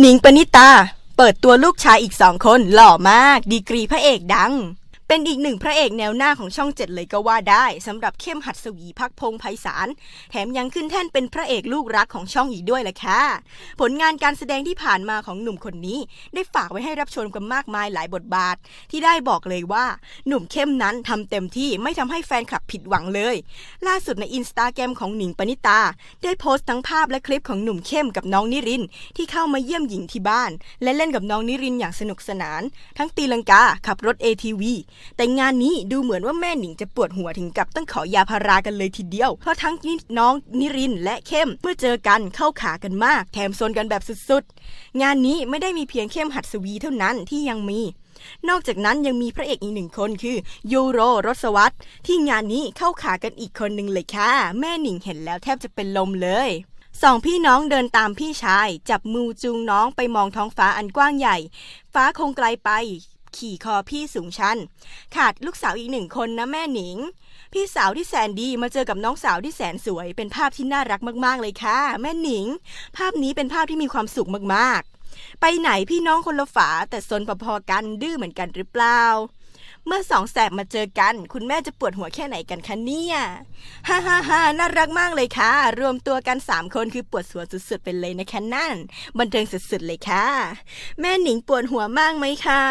หนิงปณิตา เปิดตัวลูกชายอีกสองคนหล่อมาก ดีกรีพระเอกดังเป็นอีกหนึ่งพระเอกแนวหน้าของช่องเจ็ดเลยก็ว่าได้สำหรับเข้มหัดสวีพักพงไพศาลแถมยังขึ้นแท่นเป็นพระเอกลูกรักของช่องอีกด้วยล่ะค่ะผลงานการแสดงที่ผ่านมาของหนุ่มคนนี้ ได้ฝากไว้ให้รับชมกันมากมายหลายบทบาท ที่ได้บอกเลยว่า หนุ่มเข้มนั้นทำเต็มที่ไม่ทำให้แฟนคลับผิดหวังเลย ล่าสุดในอินสตาแกรมของหนิงปณิตาได้โพสต์ทั้งภาพและคลิปของหนุ่มเข้มกับน้องนิรินที่เข้ามาเยี่ยมหญิงที่บ้าน และเล่นกับน้องนิรินอย่างสนุกสนาน ทั้งตีลังกาขับรถ ATV แต่งานนี้ดูเหมือนว่าแม่หนิงจะปวดหัวถึงกับต้องขอยาพารากันเลยทีเดียว เพราะทั้งน้องนิรินและเข้ม เมื่อเจอกันเข้าขากันมาก แถมโซนกันแบบสุดๆ งานนี้ไม่ได้มีเพียงเข้มหัดสวีเท่านั้นที่ยังมี นอกจากนั้นยังมีพระเอกอีกหนึ่งคนคือยูโรรสวัตที่งานนี้เข้าขากันอีกคนหนึ่งเลยค่ะ แม่หนิงเห็นแล้วแทบจะเป็นลมเลย สองพี่น้องเดินตามพี่ชาย จับมือจูงน้องไปมองท้องฟ้าอันกว้างใหญ่ ฟ้าคงไกลไปขี่คอพี่สูงชัน ขาดลูกสาวอีกหนึ่งคนนะแม่หนิง พี่สาวที่แสนดีมาเจอกับน้องสาวที่แสนสวย เป็นภาพที่น่ารักมากๆเลยค่ะแม่หนิง ภาพนี้เป็นภาพที่มีความสุขมากๆ ไปไหนพี่น้องคนละฝาแต่สนพอๆกันดื้อเหมือนกันหรือเปล่า เมื่อสองแสบมาเจอกัน คุณแม่จะปวดหัวแค่ไหนกัน คะเนี่ยฮ่าฮ่าฮ่าน่ารักมากเลยค่ะรวมตัวกัน3คนคือปวดหัวสุดๆไปเลยนะคะนั่นบันเทิงสุดๆเลยค่ะ แม่หนิงปวดหัวมากไหมคะ